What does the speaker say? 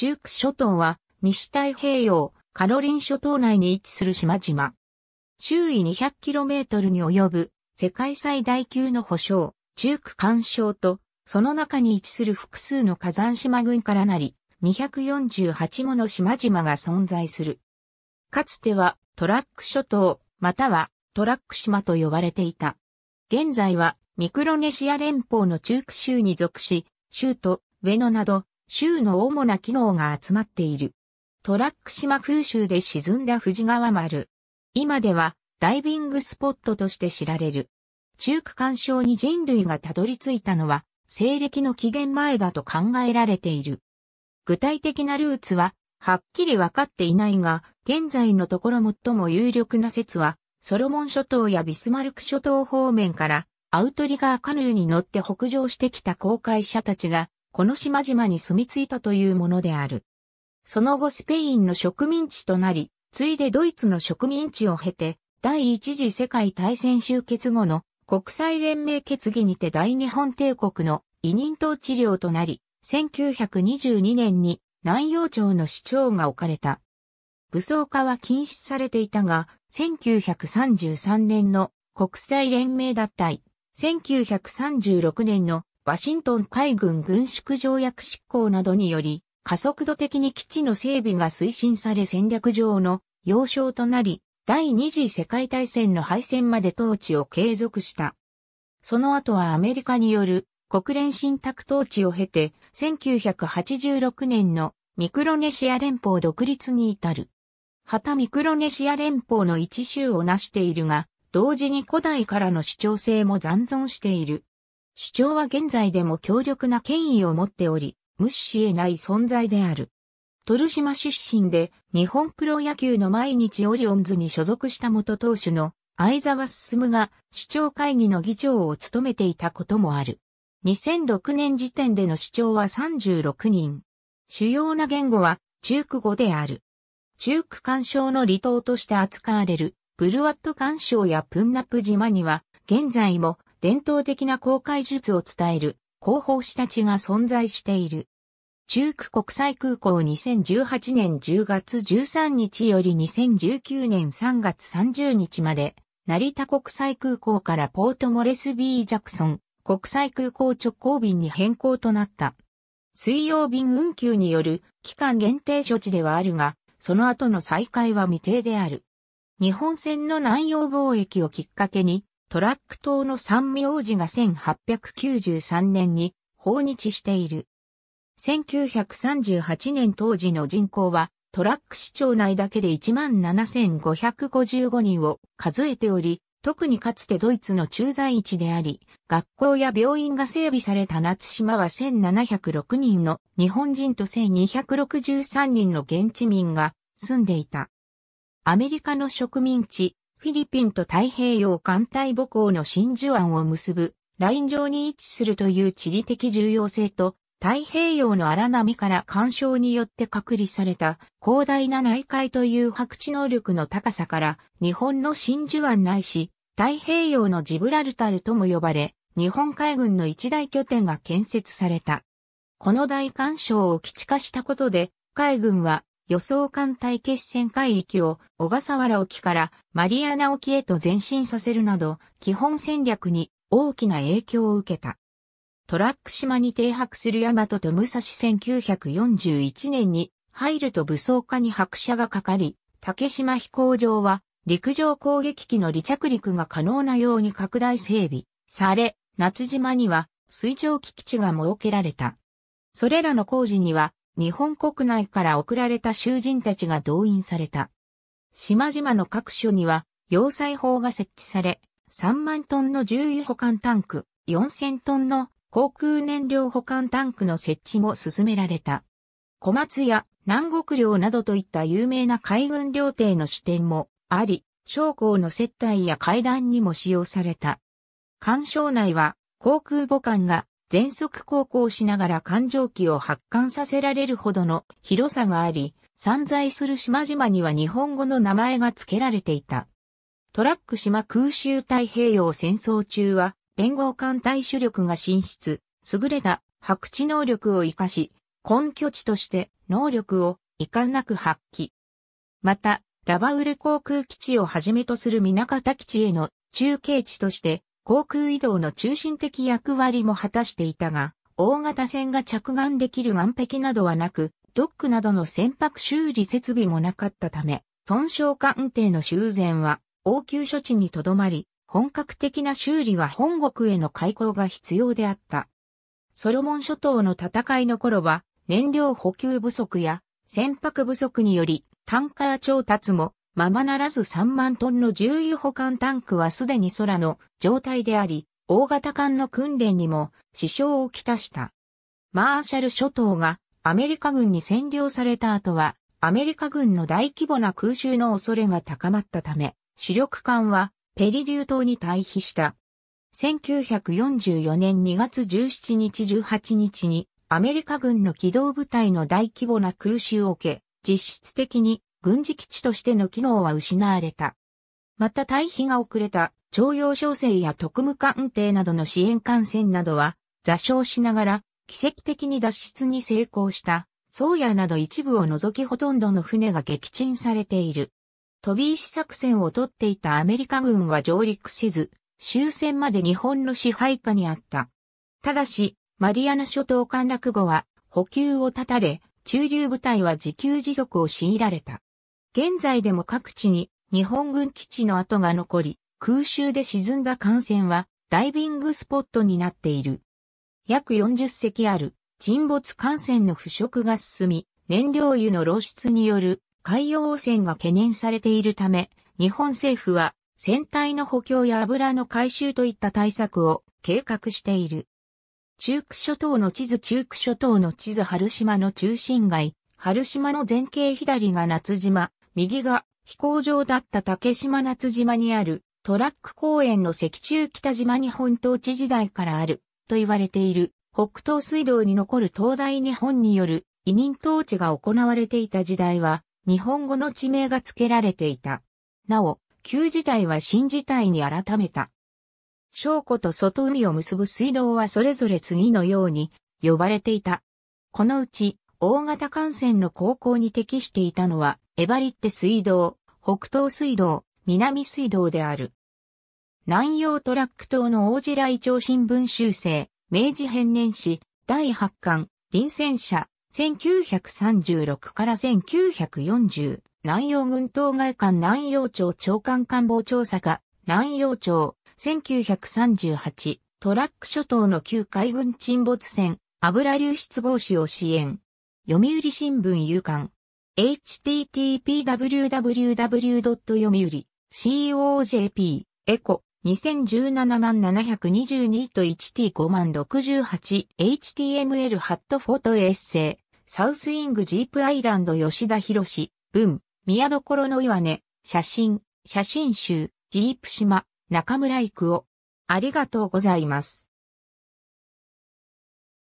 中区諸島は西太平洋カロリン諸島内に位置する島々。周囲 200km に及ぶ世界最大級の保障、中区干渉と、その中に位置する複数の火山島群からなり、248もの島々が存在する。かつてはトラック諸島、またはトラック島と呼ばれていた。現在はミクロネシア連邦の中区州に属し、州都、ウェノなど州の主な機能が集まっている。トラック島空襲で沈んだ富士川丸。今ではダイビングスポットとして知られる。中区干渉に人類がたどり着いたのは西暦の紀元前だと考えられている。具体的なルーツははっきりわかっていないが、現在のところ最も有力な説は、ソロモン諸島やビスマルク諸島方面からアウトリガーカヌーに乗って北上してきた航海者たちがこの島々に住み着いたというものである。その後スペインの植民地となり、ついでドイツの植民地を経て、第一次世界大戦終結後の国際連盟決議にて大日本帝国の委任統治領となり、1922年に南洋町の市長が置かれた。武装化は禁止されていたが、1933年の国際連盟脱退、1936年のワシントン海軍軍縮条約執行などにより、加速度的に基地の整備が推進され戦略上の要衝となり、第二次世界大戦の敗戦まで統治を継続した。その後はアメリカによる国連信託統治を経て、1986年のミクロネシア連邦独立に至る。旗ミクロネシア連邦の一州を成しているが、同時に古代からの主張性も残存している。主張は現在でも強力な権威を持っており、無視し得ない存在である。鳥島出身で日本プロ野球の毎日オリオンズに所属した元投手の相沢進が主張会議の議長を務めていたこともある。2006年時点での主張は36人。主要な言語は中区語である。中区干渉の離島として扱われるブルワット干渉やプンナプ島には現在も伝統的な航海術を伝える広報誌たちが存在している。中区国際空港2018年10月13日より2019年3月30日まで、成田国際空港からポートモレスビー・ジャクソン国際空港直行便に変更となった。水曜便運休による期間限定処置ではあるが、その後の再開は未定である。日本船の南洋貿易をきっかけに、トラック島の三名字が1893年に訪日している。1938年当時の人口はトラック市町内だけで17,555人を数えており、特にかつてドイツの駐在地であり、学校や病院が整備された夏島は1706人の日本人と1263人の現地民が住んでいた。アメリカの植民地、フィリピンと太平洋艦隊母港の真珠湾を結ぶライン上に位置するという地理的重要性と太平洋の荒波から干渉によって隔離された広大な内海という白地能力の高さから日本の真珠湾ないし太平洋のジブラルタルとも呼ばれ日本海軍の一大拠点が建設された。この大干渉を基地化したことで海軍は予想艦隊決戦海域を小笠原沖からマリアナ沖へと前進させるなど、基本戦略に大きな影響を受けた。トラック島に停泊する大和と武蔵1941年に入ると武装化に拍車がかかり、竹島飛行場は陸上攻撃機の離着陸が可能なように拡大整備され、夏島には水上機基地が設けられた。それらの工事には日本国内から送られた囚人たちが動員された。島々の各所には、要塞法が設置され、3万トンの重油保管タンク、4000トンの航空燃料保管タンクの設置も進められた。小松や南国領などといった有名な海軍料亭の支店もあり、将校の接待や階段にも使用された。艦渉内は航空母艦が全速航行しながら環状機を発艦させられるほどの広さがあり、散在する島々には日本語の名前が付けられていた。トラック島空襲太平洋戦争中は、連合艦隊主力が進出、優れた白地能力を活かし、根拠地として能力を遺憾なく発揮。また、ラバウル航空基地をはじめとする港方基地への中継地として、航空移動の中心的役割も果たしていたが、大型船が着岸できる岸壁などはなく、ドックなどの船舶修理設備もなかったため、損傷艦艇の修繕は応急処置にとどまり、本格的な修理は本国への開港が必要であった。ソロモン諸島の戦いの頃は、燃料補給不足や船舶不足により、タンカー調達もままならず3万トンの重油保管タンクはすでに空の状態であり、大型艦の訓練にも支障をきたした。マーシャル諸島がアメリカ軍に占領された後は、アメリカ軍の大規模な空襲の恐れが高まったため、主力艦はペリリュー島に退避した。1944年2月17日18日にアメリカ軍の機動部隊の大規模な空襲を受け、実質的に軍事基地としての機能は失われた。また退避が遅れた、徴用小生や特務艦艇などの支援艦船などは、座礁しながら、奇跡的に脱出に成功した、宗谷など一部を除きほとんどの船が撃沈されている。飛び石作戦をとっていたアメリカ軍は上陸せず、終戦まで日本の支配下にあった。ただし、マリアナ諸島陥落後は補給を断たれ、駐留部隊は自給自足を強いられた。現在でも各地に日本軍基地の跡が残り、空襲で沈んだ艦船はダイビングスポットになっている。約40隻ある沈没艦船の腐食が進み、燃料油の漏出による海洋汚染が懸念されているため、日本政府は船体の補強や油の回収といった対策を計画している。中区諸島の地図中区諸島の地図春島の中心街、春島の前景左が夏島、右が飛行場だった竹島夏島にあるトラック公園の石中北島に本統治時代からあると言われている北東水道に残る東大日本による委任統治が行われていた時代は日本語の地名が付けられていた。なお、旧時代は新時代に改めた。小湖と外海を結ぶ水道はそれぞれ次のように呼ばれていた。このうち大型幹線の航行に適していたのは、エバリッテ水道、北東水道、南水道である。南洋トラック島の王子来朝新聞修正、明治編年史、第8巻、臨戦者、1936から1940、南洋軍島外館南洋町長官官房調査課、南洋町、1938、トラック諸島の旧海軍沈没船、油流出防止を支援。読売新聞夕刊。http://www.yomiuri.co.jp エコ2017万722と 1t5 万 68html ハットフォトエッセイサウスイングジープアイランド吉田博士文宮所の岩根写真写真集ジープ島中村育夫ありがとうございます。